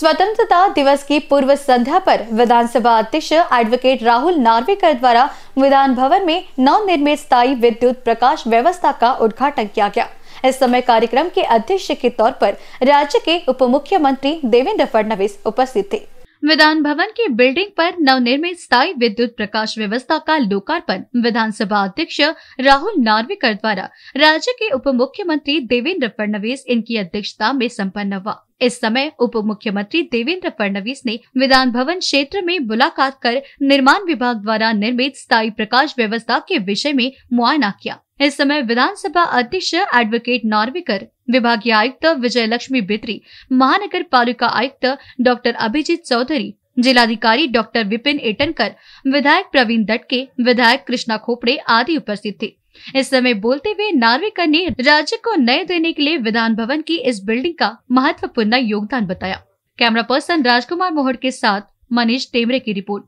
स्वतंत्रता दिवस की पूर्व संध्या पर विधानसभा अध्यक्ष एडवोकेट राहुल नार्वेकर द्वारा विधान भवन में नवनिर्मित स्थायी विद्युत प्रकाश व्यवस्था का उद्घाटन किया गया इस समय कार्यक्रम के अध्यक्ष के तौर पर राज्य के उप मुख्यमंत्री देवेंद्र फडणवीस उपस्थित थे विधान भवन की बिल्डिंग पर नवनिर्मित स्थायी विद्युत प्रकाश व्यवस्था का लोकार्पण विधानसभा अध्यक्ष राहुल नार्वेकर द्वारा राज्य के उप मुख्यमंत्री देवेंद्र फडणवीस इनकी अध्यक्षता में संपन्न हुआ इस समय उप मुख्यमंत्री देवेंद्र फडणवीस ने विधान भवन क्षेत्र में मुलाकात कर निर्माण विभाग द्वारा निर्मित स्थायी प्रकाश व्यवस्था के विषय में मुआयना किया इस समय विधानसभा अध्यक्ष एडवोकेट नार्वेकर विभागीय आयुक्त विजय लक्ष्मी बित्री महानगर पालिका आयुक्त डॉक्टर अभिजीत चौधरी जिलाधिकारी डॉक्टर विपिन एटनकर विधायक प्रवीण दटके विधायक कृष्णा खोपड़े आदि उपस्थित थे इस समय बोलते हुए नार्वेकर ने राज्य को नए देने के लिए विधान भवन की इस बिल्डिंग का महत्वपूर्ण योगदान बताया कैमरा पर्सन राजकुमार मोहर के साथ मनीष टेमरे की रिपोर्ट